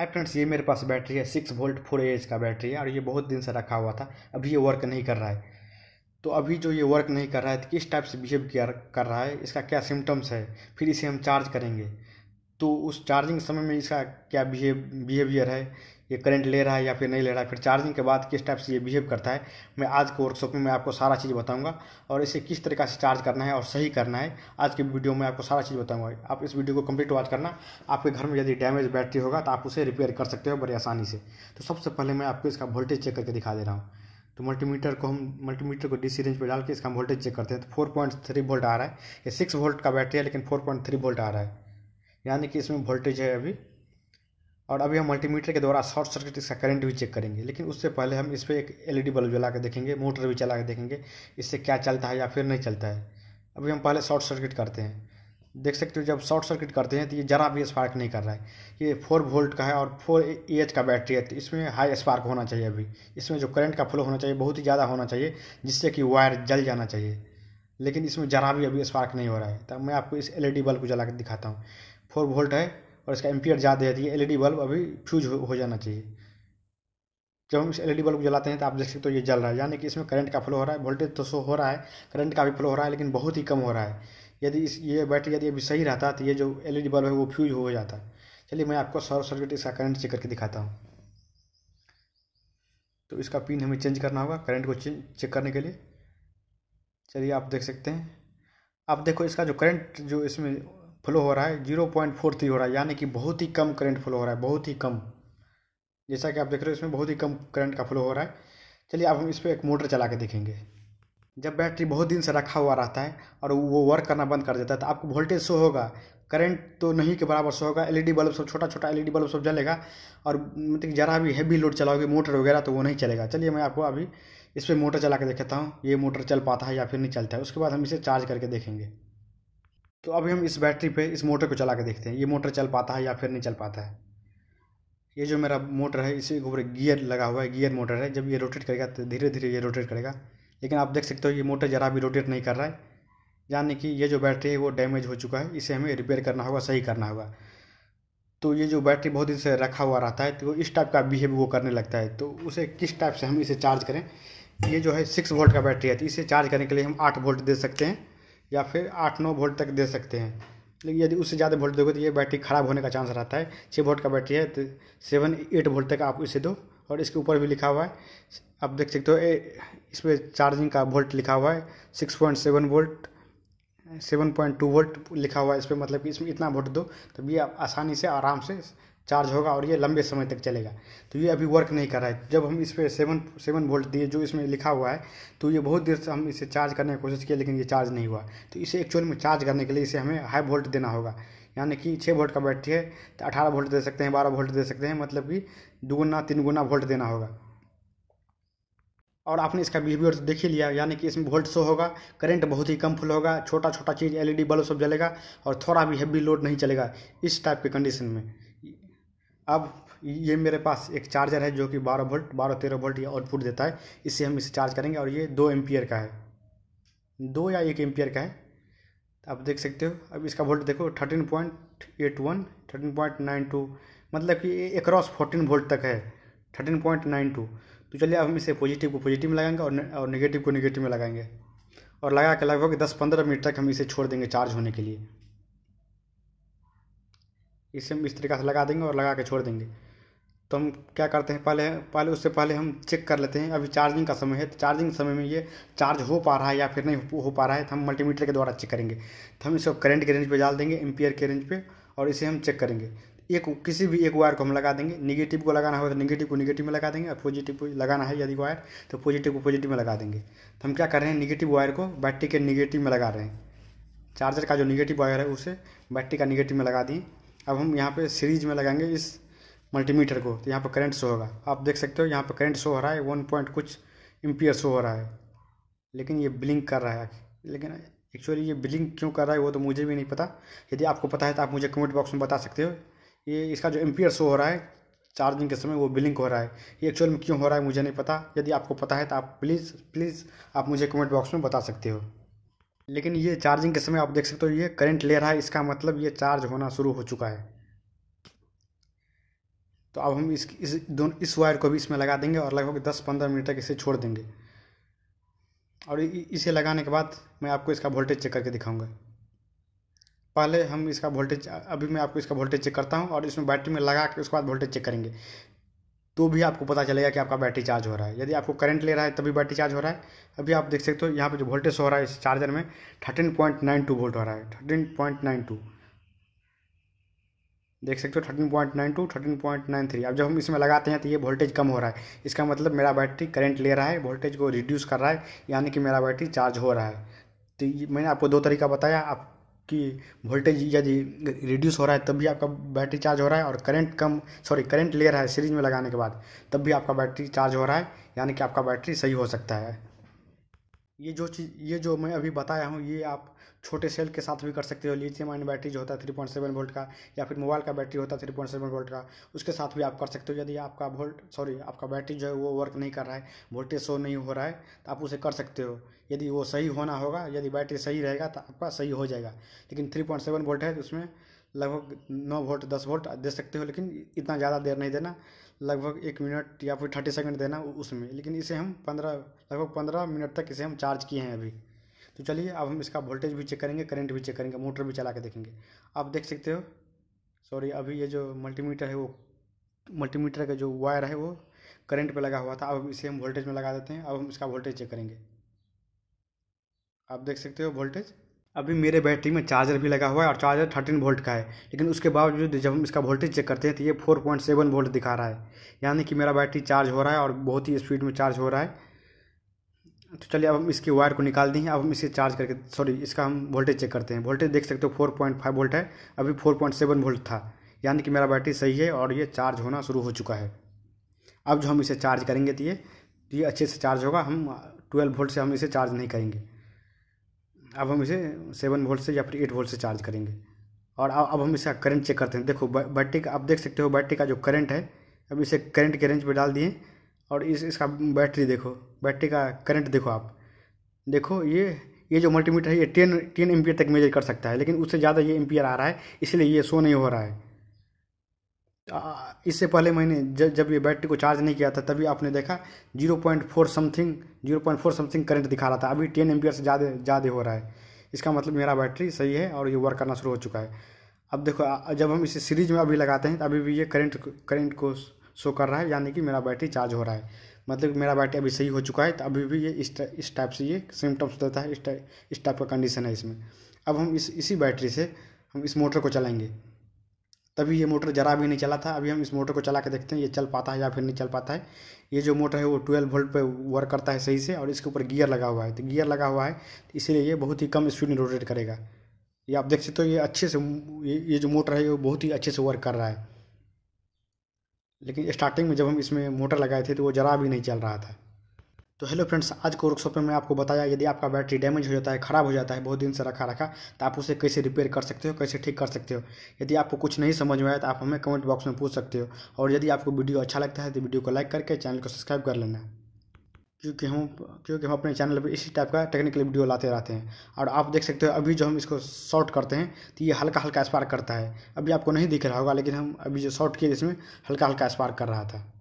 है फ्रेंड्स ये मेरे पास बैटरी है सिक्स वोल्ट फोर एच का बैटरी है और ये बहुत दिन से रखा हुआ था अभी ये वर्क नहीं कर रहा है तो अभी जो ये वर्क नहीं कर रहा है तो किस टाइप से बिहेव किया कर रहा है इसका क्या सिम्टम्स है फिर इसे हम चार्ज करेंगे तो उस चार्जिंग समय में इसका क्या बिहेव बिहेवियर है ये करंट ले रहा है या फिर नहीं ले रहा है फिर चार्जिंग के बाद किस टाइप से ये बिहेव करता है मैं आज के वर्कशॉप में मैं आपको सारा चीज़ बताऊंगा और इसे किस तरीके से चार्ज करना है और सही करना है आज के वीडियो में आपको सारा चीज़ बताऊंगा आप इस वीडियो को कंप्लीट वॉच करना आपके घर में यदि डैमेज बैटरी होगा तो आप उसे रिपेयर कर सकते हो बड़ी आसानी से तो सबसे पहले मैं आपको इसका वोल्टेज चेक करके दिखा दे रहा हूँ तो मल्टीमीटर को हम मल्टीमीटर को डीसी रेंज पर डाल के इसका वोल्टेज चेक करते हैं तो फोर पॉइंट थ्री वोल्ट आ रहा है ये सिक्स वोल्ट का बैटरी है लेकिन फोर पॉइंट थ्री वोल्ट आ रहा है यानी कि इसमें वोल्टेज है अभी और अभी हम मल्टीमीटर के द्वारा शॉर्ट सर्किट इसका करंट भी चेक करेंगे लेकिन उससे पहले हम इस पर एक एलईडी बल्ब e जला के देखेंगे मोटर भी चला के देखेंगे इससे क्या चलता है या फिर नहीं चलता है अभी हम पहले शॉर्ट सर्किट करते हैं देख सकते हो जब शॉर्ट सर्किट करते हैं तो ये ज़रा भी स्पार्क नहीं कर रहा है ये फोर वोल्ट का है और फोर ए एच का बैटरी है तो इसमें हाई स्पार्क होना चाहिए अभी इसमें जो करंट का फ्लो होना चाहिए बहुत ही ज़्यादा होना चाहिए जिससे कि वायर जल जाना चाहिए लेकिन इसमें ज़रा भी अभी स्पार्क नहीं हो रहा है तो मैं आपको इस एल ई डी बल्ब को जला के दिखाता हूँ फोर वोल्ट है और इसका एम्पियर ज़्यादा तो एल ई डी बल्ब अभी फ्यूज हो, जाना चाहिए जब हम इस डी बल्ब को जलाते हैं तो आप देख सकते हो ये जल रहा है यानी कि इसमें करंट का फ्लो हो रहा है वोल्टेज तो शो हो रहा है करंट का भी फ्लो हो रहा है लेकिन बहुत ही कम हो रहा है यदि इस ये बैटरी यदि अभी सही रहता तो ये जो डी बल्ब है वो फ्यूज हो जाता है चलिए मैं आपको शॉर्ट सर्किट इसका करंट चेक करके दिखाता हूँ तो इसका पिन हमें चेंज करना होगा करंट को चेक करने के लिए चलिए आप देख सकते हैं आप देखो इसका जो करंट जो इसमें फ्लो हो रहा है जीरो पॉइंट फोर थ्री हो रहा है यानी कि बहुत ही कम करंट फ्लो हो रहा है बहुत ही कम जैसा कि आप देख रहे हो इसमें बहुत ही कम करंट का फ्लो हो रहा है चलिए अब हम इस पर एक मोटर चला के देखेंगे जब बैटरी बहुत दिन से रखा हुआ रहता है और वो वर्क करना बंद कर देता है तो आपको वोल्टेज शो होगा करंट तो नहीं के बराबर शो होगा एलईडी बल्ब e सब छोटा छोटा एलईडी बल्ब सब जलेगा और मतलब ज़रा भी हैवी लोड चलाओगे मोटर वगैरह तो वो नहीं चलेगा चलिए मैं आपको अभी इस पर मोटर चला के देखता हूँ ये मोटर चल पाता है या फिर नहीं चलता है उसके बाद हम इसे चार्ज करके देखेंगे तो अभी हम इस बैटरी पे इस मोटर को चला के देखते हैं ये मोटर चल पाता है या फिर नहीं चल पाता है ये जो मेरा मोटर है इसी ऊपर गियर लगा हुआ है गियर मोटर है जब ये रोटेट करेगा तो धीरे धीरे ये रोटेट करेगा लेकिन आप देख सकते हो ये मोटर ज़रा भी रोटेट नहीं कर रहा है यानी कि ये जो बैटरी है वो डैमेज हो चुका है इसे हमें रिपेयर करना होगा सही करना होगा तो ये जो बैटरी बहुत दिन से रखा हुआ रहता है तो इस टाइप का बिहेव वो करने लगता है तो उसे किस टाइप से हम इसे चार्ज करें ये जो है सिक्स वोल्ट का बैटरी है तो इसे चार्ज करने के लिए हम आठ वोल्ट दे सकते हैं या फिर आठ नौ वोल्ट तक दे सकते हैं लेकिन यदि उससे ज़्यादा वोल्ट दोगे तो ये बैटरी ख़राब होने का चांस रहता है छः वोल्ट का बैटरी है तो सेवन एट वोल्ट तक आप इसे दो और इसके ऊपर भी लिखा हुआ है आप देख सकते हो इस पर चार्जिंग का वोल्ट लिखा हुआ है six point seven volt seven point two volt लिखा हुआ है इस पर मतलब कि इसमें इतना वोल्ट दो तभी आप आसानी से आराम से चार्ज होगा और ये लंबे समय तक चलेगा तो ये अभी वर्क नहीं कर रहा है जब हम इस पर सेवन सेवन वोल्ट दिए जो इसमें लिखा हुआ है तो ये बहुत देर से हम इसे चार्ज करने की कोशिश किए लेकिन ये चार्ज नहीं हुआ तो इसे एक्चुअल में चार्ज करने के लिए इसे हमें हाई वोल्ट देना होगा यानी कि छः वोल्ट का बैटरी है तो अठारह वोल्ट दे सकते हैं बारह वोल्ट दे सकते हैं मतलब कि दुगुना तीन गुना वोल्ट देना होगा और आपने इसका बिहेवियर तो देख ही लिया यानी कि इसमें वोल्ट शो होगा करंट बहुत ही कम फुल होगा छोटा छोटा चीज़ एलईडी बल्ब सब जलेगा और थोड़ा भी हैवी लोड नहीं चलेगा इस टाइप के कंडीशन में अब ये मेरे पास एक चार्जर है जो कि बारह वोल्ट बारह तेरह वोल्ट या आउटपुट देता है इससे हम इसे चार्ज करेंगे और ये दो एम्पियर का है दो या एक एम्पियर का है आप देख सकते हो अब इसका वोल्ट देखो thirteen point eight one thirteen point nine two मतलब कि एक रॉस फोर्टीन वोल्ट तक है थर्टीन पॉइंट नाइन टू तो चलिए अब हम इसे पॉजिटिव को पॉजिटिव में लगाएंगे और और नेगेटिव को नेगेटिव में लगाएंगे और लगा के लगभग दस पंद्रह मिनट तक हम इसे छोड़ देंगे चार्ज होने के लिए इसे हम इस तरीके से लगा देंगे और लगा के छोड़ देंगे तो हम क्या करते हैं पहले पहले उससे पहले हम चेक कर लेते हैं अभी चार्जिंग का समय है तो चार्जिंग समय में ये चार्ज हो पा रहा है या फिर नहीं हो पा रहा है तो हम मल्टीमीटर के द्वारा चेक करेंगे तो हम इसको करंट के रेंज पे डाल देंगे एम्पियर के रेंज पे और इसे हम चेक करेंगे एक किसी भी एक वायर को हम लगा देंगे निगेटिव को लगाना होगा तो निगेटिव को निगेटिव में लगा देंगे और पॉजिटिव को लगाना है यदि वायर तो पॉजिटिव को पॉजिटिव में लगा देंगे तो हम क्या कर रहे हैं निगेटिव वायर को बैटरी के निगेटिव में लगा रहे हैं चार्जर का जो निगेटिव वायर है उसे बैटरी का निगेटिव में लगा दिए अब हम यहाँ पे सीरीज में लगाएंगे इस मल्टीमीटर को तो यहाँ पर करंट शो होगा आप देख सकते हो यहाँ पर करंट शो हो रहा है वन पॉइंट कुछ एम्पियर शो हो रहा है लेकिन ये ब्लिंक कर रहा है लेकिन एक्चुअली ये ब्लिंक क्यों कर रहा है वो तो मुझे भी नहीं पता यदि आपको पता है तो आप मुझे कमेंट बॉक्स में बता सकते हो ये इसका जो एम्पियर शो हो रहा है चार्जिंग के समय वो ब्लिंक हो रहा है ये एक्चुअल में क्यों हो रहा है मुझे नहीं पता यदि आपको पता है तो आप प्लीज़ प्लीज़ आप मुझे कमेंट बॉक्स में बता सकते हो लेकिन ये चार्जिंग के समय आप देख सकते हो ये करंट ले रहा है इसका मतलब ये चार्ज होना शुरू हो चुका है तो अब हम इस इस दोनों इस वायर को भी इसमें लगा देंगे और लगभग दस पंद्रह मिनट तक इसे छोड़ देंगे और इसे लगाने के बाद मैं आपको इसका वोल्टेज चेक करके दिखाऊंगा पहले हम इसका वोल्टेज अभी मैं आपको इसका वोल्टेज चेक करता हूँ और इसमें बैटरी में लगा के उसके बाद वोल्टेज चेक करेंगे तो भी आपको पता चलेगा कि आपका बैटरी चार्ज हो रहा है यदि आपको करंट ले रहा है तभी बैटरी चार्ज हो रहा है अभी आप देख सकते हो यहाँ पे जो वोल्टेज हो रहा है इस चार्जर में thirteen point nine two volt हो रहा है थर्टीन पॉइंट नाइन टू देख सकते हो thirteen point nine two thirteen point nine three अब जब हम इसमें लगाते हैं तो ये वोल्टेज कम हो रहा है इसका मतलब मेरा बैटरी करंट ले रहा है वोल्टेज को रिड्यूस कर रहा है यानी कि मेरा बैटरी चार्ज हो रहा है तो मैंने आपको दो तरीका बताया आप कि वोल्टेज यदि रिड्यूस हो रहा है तब भी आपका बैटरी चार्ज हो रहा है और करंट कम सॉरी करंट ले रहा है सीरीज में लगाने के बाद तब भी आपका बैटरी चार्ज हो रहा है यानी कि आपका बैटरी सही हो सकता है ये जो चीज़ ये जो मैं अभी बताया हूँ ये आप छोटे सेल के साथ भी कर सकते हो लिथियम आयन बैटरी जो होता है थ्री पॉइंट सेवन वोल्ट का या फिर मोबाइल का बैटरी होता है थ्री पॉइंट सेवन वोल्ट का उसके साथ भी आप कर सकते हो यदि आपका वोल्ट सॉरी आपका बैटरी जो है वो वर्क नहीं कर रहा है वोल्टेज शो नहीं हो रहा है तो आप उसे कर सकते हो यदि वो सही होना होगा यदि बैटरी सही रहेगा तो आपका सही हो जाएगा लेकिन थ्री पॉइंट सेवन वोल्ट है तो उसमें लगभग नौ वोल्ट दस वोल्ट दे सकते हो लेकिन इतना ज़्यादा देर नहीं देना लगभग एक मिनट या फिर थर्टी सेकंड देना उसमें लेकिन इसे हम पंद्रह लगभग पंद्रह मिनट तक इसे हम चार्ज किए हैं अभी तो चलिए अब हम इसका वोल्टेज भी चेक करेंगे करंट भी चेक करेंगे मोटर भी चला के देखेंगे आप देख सकते हो सॉरी अभी ये जो मल्टीमीटर है वो मल्टीमीटर का जो वायर है वो करंट पे लगा हुआ था अब इसे हम वोल्टेज में लगा देते हैं अब हम इसका वोल्टेज चेक करेंगे आप देख सकते हो वोल्टेज अभी मेरे बैटरी में चार्जर भी लगा हुआ है और चार्जर थर्टीन वोल्ट का है लेकिन उसके बावजूद जब हम इसका वोल्टेज चेक करते हैं तो ये फोर पॉइंट सेवन वोल्ट दिखा रहा है यानी कि मेरा बैटरी चार्ज हो रहा है और बहुत ही स्पीड में चार्ज हो रहा है तो चलिए अब हम इसके वायर को निकाल दिए अब हम इसे चार्ज करके सॉरी इसका हम वोल्टेज चेक करते हैं वोल्टेज देख सकते हो फोर पॉइंट फाइव वोल्ट है अभी फोर पॉइंट सेवन वोल्ट था यानी कि मेरा बैटरी सही है और ये चार्ज होना शुरू हो चुका है अब जो हम इसे चार्ज करेंगे तो ये तो ये अच्छे से चार्ज होगा हम ट्वेल्व वोल्ट से हम इसे चार्ज नहीं करेंगे अब हम इसे सेवन वोल्ट से या फिर एट वोल्ट से चार्ज करेंगे और अब हम इसका करंट चेक करते हैं देखो बैटरी का आप देख सकते हो बैटरी का जो करंट है अब इसे करंट के रेंज पर डाल दिए और इस इसका बैटरी देखो बैटरी का करंट देखो आप देखो ये ये जो मल्टीमीटर है ये टेन टेन एम तक मेजर कर सकता है लेकिन उससे ज़्यादा ये एम्पियर आ रहा है इसलिए ये शो नहीं हो रहा है इससे पहले मैंने जब जब ये बैटरी को चार्ज नहीं किया था तभी आपने देखा zero point four something zero point four something current दिखा रहा था अभी टेन एम से ज़्यादा ज़्यादा हो रहा है इसका मतलब मेरा बैटरी सही है और ये वर्क करना शुरू हो चुका है अब देखो जब हम इसे सीरीज में अभी लगाते हैं तो अभी भी ये करंट करंट को शो कर रहा है यानी कि मेरा बैटरी चार्ज हो रहा है मतलब मेरा बैटरी अभी सही हो चुका है तो अभी भी ये इस टाइप से ये सिम्टम्स देता है इस टाइप इस टाइप का कंडीशन है इसमें अब हम इस इसी बैटरी से हम इस मोटर को चलाएंगे तभी ये मोटर ज़रा भी नहीं चला था अभी हम इस मोटर को चला के देखते हैं ये चल पाता है या फिर नहीं चल पाता है ये जो मोटर है वो ट्वेल्व वोल्ट पे वर्क करता है सही से और इसके ऊपर गियर लगा हुआ है तो गियर लगा हुआ है तो इसीलिए ये बहुत ही कम स्पीड में रोटेट करेगा ये आप देख सकते हो तो ये अच्छे से ये जो मोटर है ये बहुत ही अच्छे से वर्क कर रहा है लेकिन स्टार्टिंग में जब हम इसमें मोटर लगाए थे तो वो ज़रा भी नहीं चल रहा था तो हेलो फ्रेंड्स आज को वर्कशॉप में मैं आपको बताया यदि आपका बैटरी डैमेज हो जाता है ख़राब हो जाता है बहुत दिन से रखा रखा तो आप उसे कैसे रिपेयर कर सकते हो कैसे ठीक कर सकते हो यदि आपको कुछ नहीं समझ में आया तो आप हमें कमेंट बॉक्स में पूछ सकते हो और यदि आपको वीडियो अच्छा लगता है तो वीडियो को लाइक करके चैनल को सब्सक्राइब कर लेना क्योंकि हम क्योंकि हम अपने चैनल पर इसी टाइप का टेक्निकल वीडियो लाते रहते हैं और आप देख सकते हो अभी जो हम इसको शॉर्ट करते हैं तो ये हल्का हल्का स्पार्क करता है अभी आपको नहीं दिख रहा होगा लेकिन हम अभी जो शॉर्ट किए इसमें हल्का हल्का स्पार्क कर रहा था